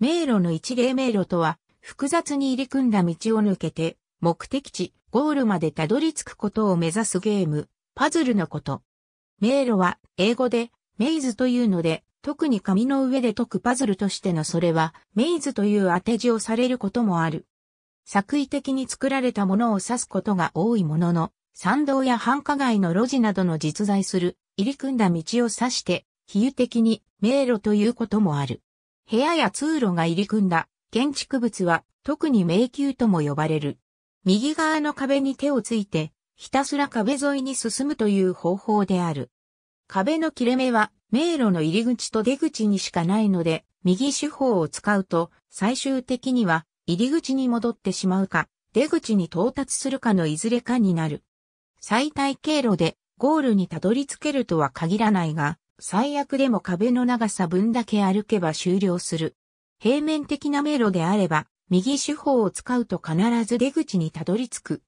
迷路の一例迷路とは、複雑に入り組んだ道を抜けて、目的地、ゴールまでたどり着くことを目指すゲーム、パズルのこと。迷路は、英語で、メイズというので、特に紙の上で解くパズルとしてのそれは、メイズという当て字をされることもある。作為的に作られたものを指すことが多いものの、参道や繁華街の路地などの実在する、入り組んだ道を指して、比喩的に迷路ということもある。部屋や通路が入り組んだ建築物は特に迷宮とも呼ばれる。右側の壁に手をついて、ひたすら壁沿いに進むという方法である。壁の切れ目は迷路の入り口と出口にしかないので、右手法を使うと最終的には入り口に戻ってしまうか、出口に到達するかのいずれかになる。最大経路でゴールにたどり着けるとは限らないが、最悪でも壁の長さ分だけ歩けば終了する。平面的な迷路であれば、右手法を使うと必ず出口にたどり着く。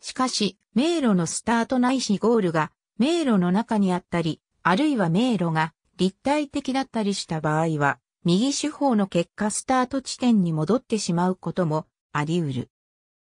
しかし、迷路のスタートないしゴールが迷路の中にあったり、あるいは迷路が立体的だったりした場合は、右手法の結果スタート地点に戻ってしまうこともあり得る。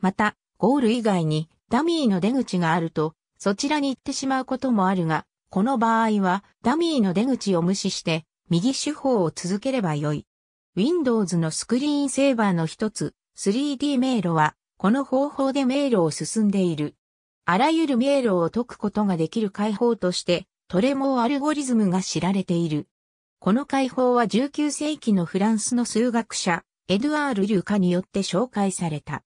また、ゴール以外にダミーの出口があると、そちらに行ってしまうこともあるが、この場合は、ダミーの出口を無視して、右手法を続ければよい。Windows のスクリーンセーバーの一つ、3D 迷路は、この方法で迷路を進んでいる。あらゆる迷路を解くことができる解法として、トレモーアルゴリズムが知られている。この解法は19世紀のフランスの数学者、エドアール・リューカによって紹介された。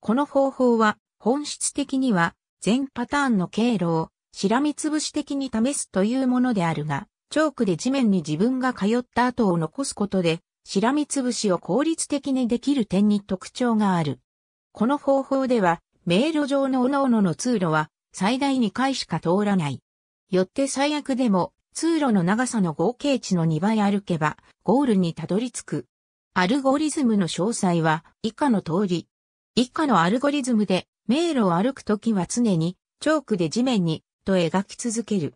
この方法は、本質的には、全パターンの経路をしらみつぶし的に試すというものであるが、チョークで地面に自分が通った跡を残すことで、しらみつぶしを効率的にできる点に特徴がある。この方法では、迷路上の各々の通路は最大2回しか通らない。よって最悪でも通路の長さの合計値の2倍歩けばゴールにたどり着く。アルゴリズムの詳細は以下の通り。以下のアルゴリズムで迷路を歩くときは常にチョークで地面にと描き続ける。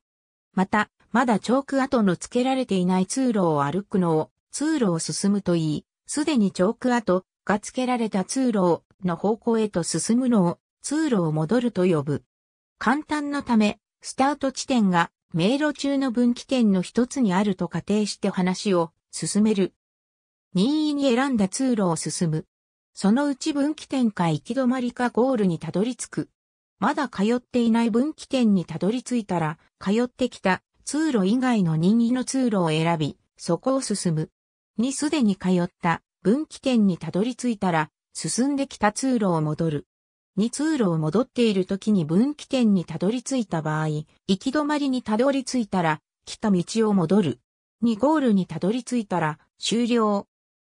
また、まだチョーク跡の付けられていない通路を歩くのを、通路を進むといい、すでにチョーク跡が付けられた通路の方向へと進むのを、通路を戻ると呼ぶ。簡単のため、スタート地点が迷路中の分岐点の一つにあると仮定して話を進める。任意に選んだ通路を進む。そのうち分岐点か行き止まりかゴールにたどり着く。まだ通っていない分岐点にたどり着いたら、通ってきた通路以外の任意の通路を選び、そこを進む。にすでに通った分岐点にたどり着いたら、進んできた通路を戻る。に通路を戻っている時に分岐点にたどり着いた場合、行き止まりにたどり着いたら、来た道を戻る。にゴールにたどり着いたら、終了。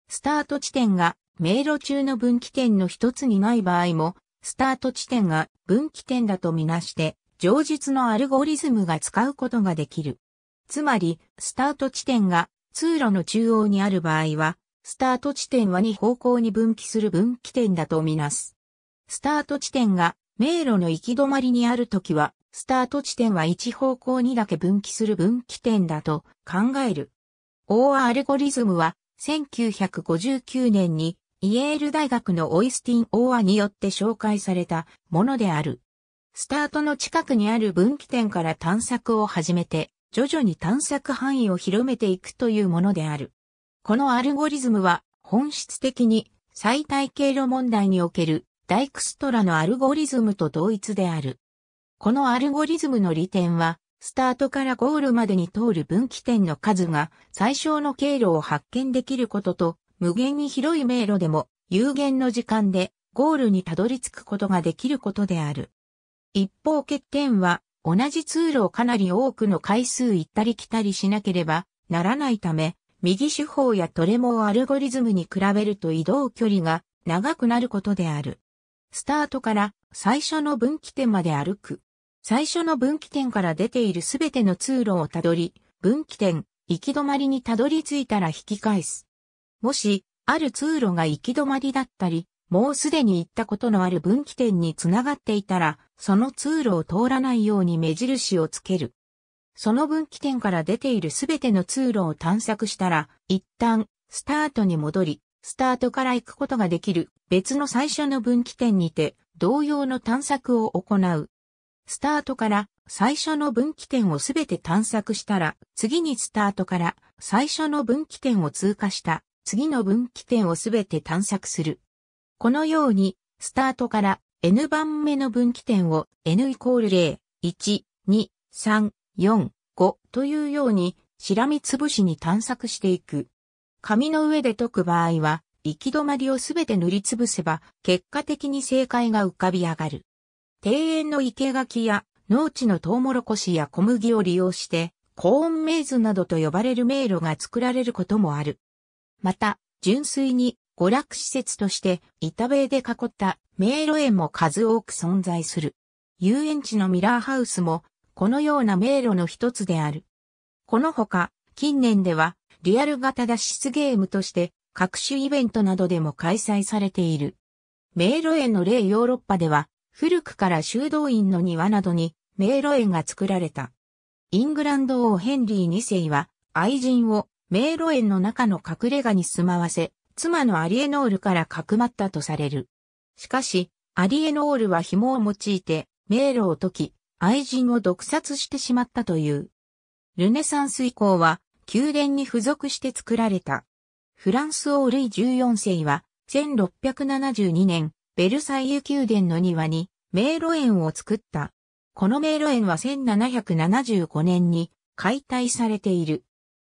スタート地点が迷路中の分岐点の一つにない場合も、スタート地点が分岐点だとみなして、上述のアルゴリズムが使うことができる。つまり、スタート地点が通路の中央にある場合は、スタート地点は2方向に分岐する分岐点だとみなす。スタート地点が迷路の行き止まりにあるときは、スタート地点は1方向にだけ分岐する分岐点だと考える。オーアルゴリズムは1959年にイエール大学のオイスティン・オーアによって紹介されたものである。スタートの近くにある分岐点から探索を始めて、徐々に探索範囲を広めていくというものである。このアルゴリズムは本質的に最大経路問題におけるダイクストラのアルゴリズムと同一である。このアルゴリズムの利点は、スタートからゴールまでに通る分岐点の数が最小の経路を発見できることと無限に広い迷路でも有限の時間でゴールにたどり着くことができることである。一方欠点は同じ通路をかなり多くの回数行ったり来たりしなければならないため、右手法やトレモーアルゴリズムに比べると移動距離が長くなることである。スタートから最初の分岐点まで歩く。最初の分岐点から出ているすべての通路をたどり、分岐点、行き止まりにたどり着いたら引き返す。もし、ある通路が行き止まりだったり、もうすでに行ったことのある分岐点につながっていたら、その通路を通らないように目印をつける。その分岐点から出ているすべての通路を探索したら、一旦、スタートに戻り、スタートから行くことができる別の最初の分岐点にて、同様の探索を行う。スタートから最初の分岐点をすべて探索したら、次にスタートから最初の分岐点を通過した次の分岐点をすべて探索する。このように、スタートから n 番目の分岐点を n イコール0、1、2、3、4、5というように、しらみつぶしに探索していく。紙の上で解く場合は、行き止まりをすべて塗りつぶせば、結果的に正解が浮かび上がる。庭園の生垣や農地のトウモロコシや小麦を利用して、コーンメイズなどと呼ばれる迷路が作られることもある。また、純粋に娯楽施設として板塀で囲った迷路園も数多く存在する。遊園地のミラーハウスもこのような迷路の一つである。このほか、近年ではリアル型脱出ゲームとして各種イベントなどでも開催されている。迷路園の例ヨーロッパでは古くから修道院の庭などに迷路園が作られた。イングランド王ヘンリー2世は愛人を迷路園の中の隠れ家に住まわせ、妻のアリエノールからかくまったとされる。しかし、アリエノールは紐を用いて、迷路を解き、愛人を毒殺してしまったという。ルネサンス以降は、宮殿に付属して作られた。フランス王類14世は、1672年、ベルサイユ宮殿の庭に、迷路園を作った。この迷路園は1775年に解体されている。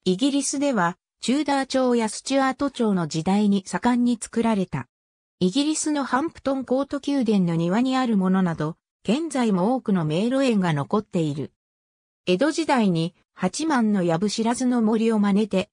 イギリスでは、チューダー朝やスチュアート朝の時代に盛んに作られた。イギリスのハンプトンコート宮殿の庭にあるものなど、現在も多くの迷路園が残っている。江戸時代に八幡の藪知らずの森を真似て、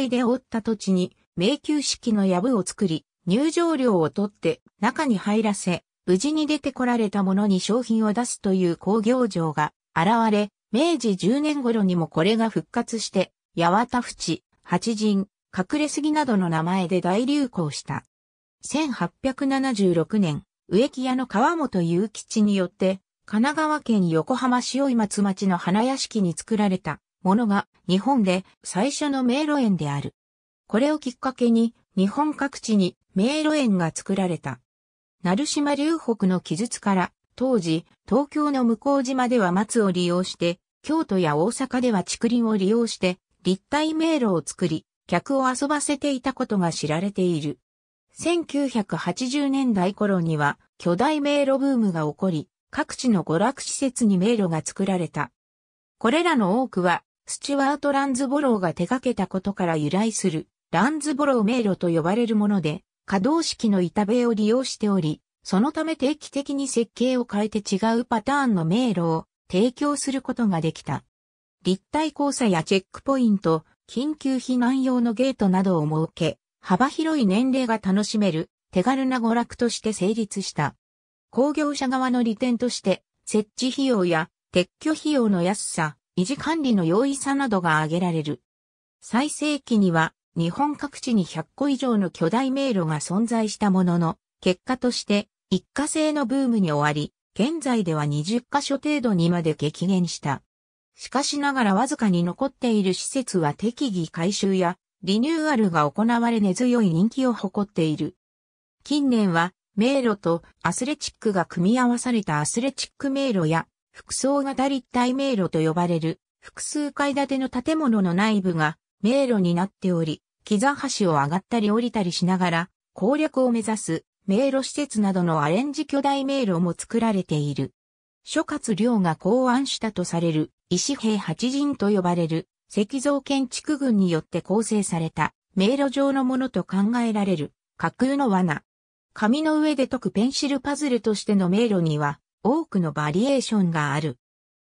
囲いで覆った土地に迷宮式の藪を作り、入場料を取って中に入らせ、無事に出てこられた者に商品を出すという工業場が現れ、明治10年頃にもこれが復活して八幡淵、八人、隠れ杉などの名前で大流行した。1876年、植木屋の川本雄吉によって、神奈川県横浜市追松町の花屋敷に作られたものが日本で最初の迷路園である。これをきっかけに日本各地に迷路園が作られた。成島流北の記述から当時東京の向島では松を利用して京都や大阪では竹林を利用して立体迷路を作り、客を遊ばせていたことが知られている。1980年代頃には巨大迷路ブームが起こり、各地の娯楽施設に迷路が作られた。これらの多くは、スチュワート・ランズボローが手掛けたことから由来する、ランズボロー迷路と呼ばれるもので、可動式の板塀を利用しており、そのため定期的に設計を変えて違うパターンの迷路を提供することができた。立体交差やチェックポイント、緊急避難用のゲートなどを設け、幅広い年齢が楽しめる手軽な娯楽として成立した。工業者側の利点として、設置費用や撤去費用の安さ、維持管理の容易さなどが挙げられる。最盛期には日本各地に100個以上の巨大迷路が存在したものの、結果として一過性のブームに終わり、現在では20カ所程度にまで激減した。しかしながらわずかに残っている施設は適宜改修やリニューアルが行われ根強い人気を誇っている。近年は迷路とアスレチックが組み合わされたアスレチック迷路や複層型立体迷路と呼ばれる複数階建ての建物の内部が迷路になっており、木座橋を上がったり降りたりしながら攻略を目指す迷路施設などのアレンジ巨大迷路も作られている。諸葛亮が考案したとされる、石兵八人と呼ばれる、石像建築群によって構成された、迷路上のものと考えられる、架空の罠。紙の上で解くペンシルパズルとしての迷路には、多くのバリエーションがある。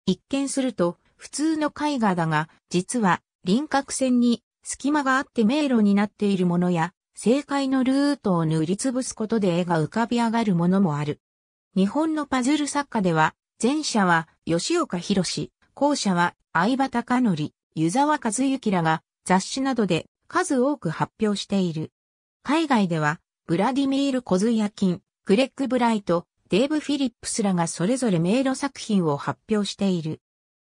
一見すると、普通の絵画だが、実は、輪郭線に隙間があって迷路になっているものや、正解のルートを塗りつぶすことで絵が浮かび上がるものもある。日本のパズル作家では、前者は吉岡博後者は相葉隆則、湯沢和幸らが雑誌などで数多く発表している。海外では、ブラディミール・コズヤキン、クレッグ・ブライト、デーブ・フィリップスらがそれぞれ迷路作品を発表している。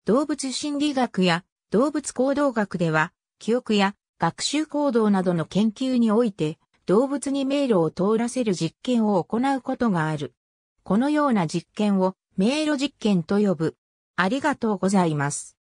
動物心理学や動物行動学では、記憶や学習行動などの研究において、動物に迷路を通らせる実験を行うことがある。このような実験を迷路実験と呼ぶ。ありがとうございます。